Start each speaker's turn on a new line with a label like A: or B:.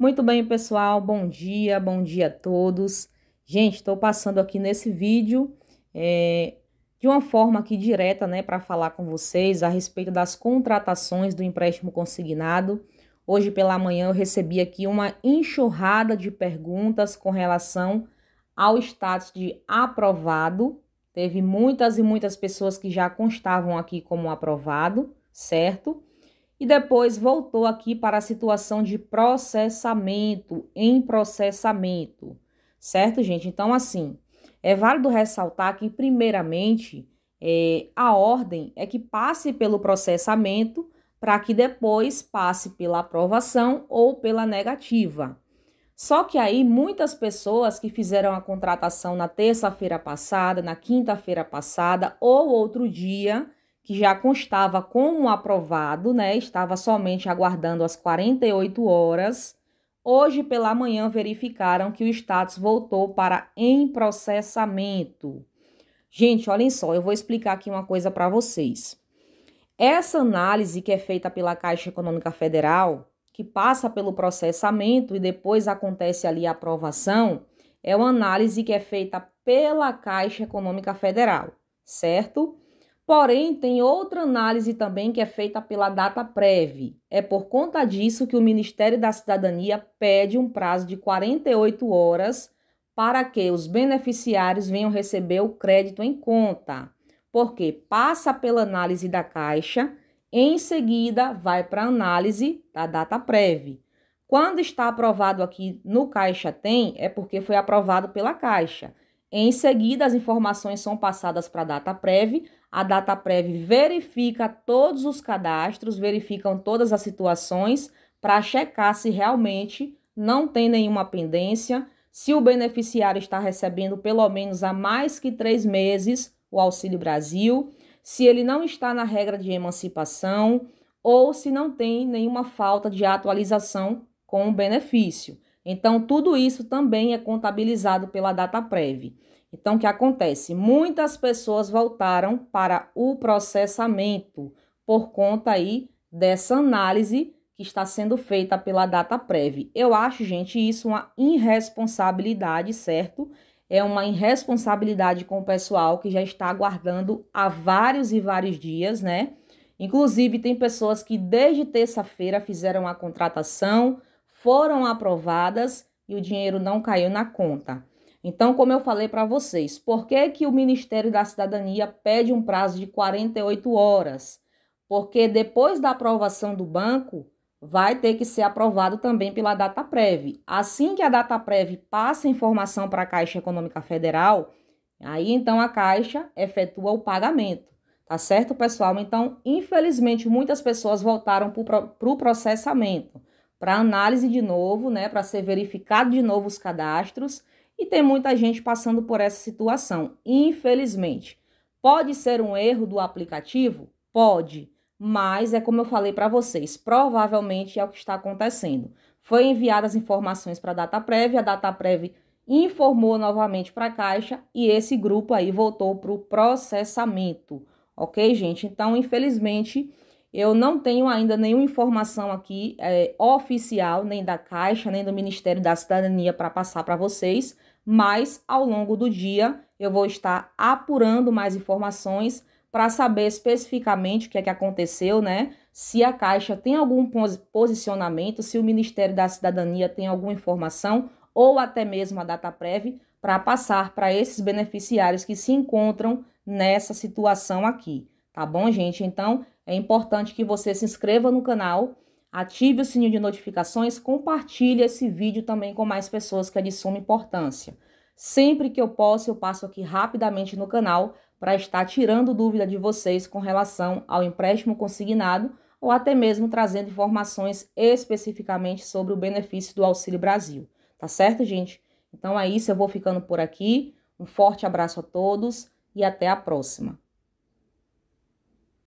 A: Muito bem, pessoal, bom dia, bom dia a todos. Gente, estou passando aqui nesse vídeo é, de uma forma aqui direta, né, para falar com vocês a respeito das contratações do empréstimo consignado. Hoje pela manhã eu recebi aqui uma enxurrada de perguntas com relação ao status de aprovado. Teve muitas e muitas pessoas que já constavam aqui como aprovado, certo? e depois voltou aqui para a situação de processamento, em processamento, certo, gente? Então, assim, é válido ressaltar que, primeiramente, é, a ordem é que passe pelo processamento para que depois passe pela aprovação ou pela negativa. Só que aí muitas pessoas que fizeram a contratação na terça-feira passada, na quinta-feira passada ou outro dia, que já constava como aprovado, né? Estava somente aguardando as 48 horas. Hoje pela manhã verificaram que o status voltou para em processamento. Gente, olhem só, eu vou explicar aqui uma coisa para vocês. Essa análise que é feita pela Caixa Econômica Federal, que passa pelo processamento e depois acontece ali a aprovação, é uma análise que é feita pela Caixa Econômica Federal, certo? Porém, tem outra análise também que é feita pela data prévia. É por conta disso que o Ministério da Cidadania pede um prazo de 48 horas para que os beneficiários venham receber o crédito em conta, porque passa pela análise da Caixa, em seguida vai para a análise da data prévia. Quando está aprovado aqui no Caixa Tem, é porque foi aprovado pela Caixa. Em seguida, as informações são passadas para a data prévia. A data prévia verifica todos os cadastros, verificam todas as situações para checar se realmente não tem nenhuma pendência, se o beneficiário está recebendo pelo menos há mais que três meses o Auxílio Brasil, se ele não está na regra de emancipação ou se não tem nenhuma falta de atualização com o benefício. Então, tudo isso também é contabilizado pela DataPrev. Então, o que acontece? Muitas pessoas voltaram para o processamento por conta aí dessa análise que está sendo feita pela DataPrev. Eu acho, gente, isso uma irresponsabilidade, certo? É uma irresponsabilidade com o pessoal que já está aguardando há vários e vários dias, né? Inclusive, tem pessoas que desde terça-feira fizeram a contratação, foram aprovadas e o dinheiro não caiu na conta. Então, como eu falei para vocês, por que, que o Ministério da Cidadania pede um prazo de 48 horas? Porque depois da aprovação do banco, vai ter que ser aprovado também pela data prévia. Assim que a data prévia passa a informação para a Caixa Econômica Federal, aí então a Caixa efetua o pagamento. Tá certo, pessoal? Então, infelizmente, muitas pessoas voltaram para o processamento para análise de novo, né, para ser verificado de novo os cadastros, e tem muita gente passando por essa situação, infelizmente. Pode ser um erro do aplicativo? Pode, mas é como eu falei para vocês, provavelmente é o que está acontecendo. Foi as informações para a data prévia, a data prévia informou novamente para a Caixa e esse grupo aí voltou para o processamento, ok, gente? Então, infelizmente, eu não tenho ainda nenhuma informação aqui é, oficial, nem da Caixa, nem do Ministério da Cidadania para passar para vocês, mas ao longo do dia eu vou estar apurando mais informações para saber especificamente o que é que aconteceu, né? Se a Caixa tem algum posicionamento, se o Ministério da Cidadania tem alguma informação ou até mesmo a data prévia para passar para esses beneficiários que se encontram nessa situação aqui, tá bom, gente? Então, é importante que você se inscreva no canal, ative o sininho de notificações, compartilhe esse vídeo também com mais pessoas que é de suma importância. Sempre que eu posso, eu passo aqui rapidamente no canal para estar tirando dúvida de vocês com relação ao empréstimo consignado ou até mesmo trazendo informações especificamente sobre o benefício do Auxílio Brasil. Tá certo, gente? Então é isso, eu vou ficando por aqui. Um forte abraço a todos e até a próxima.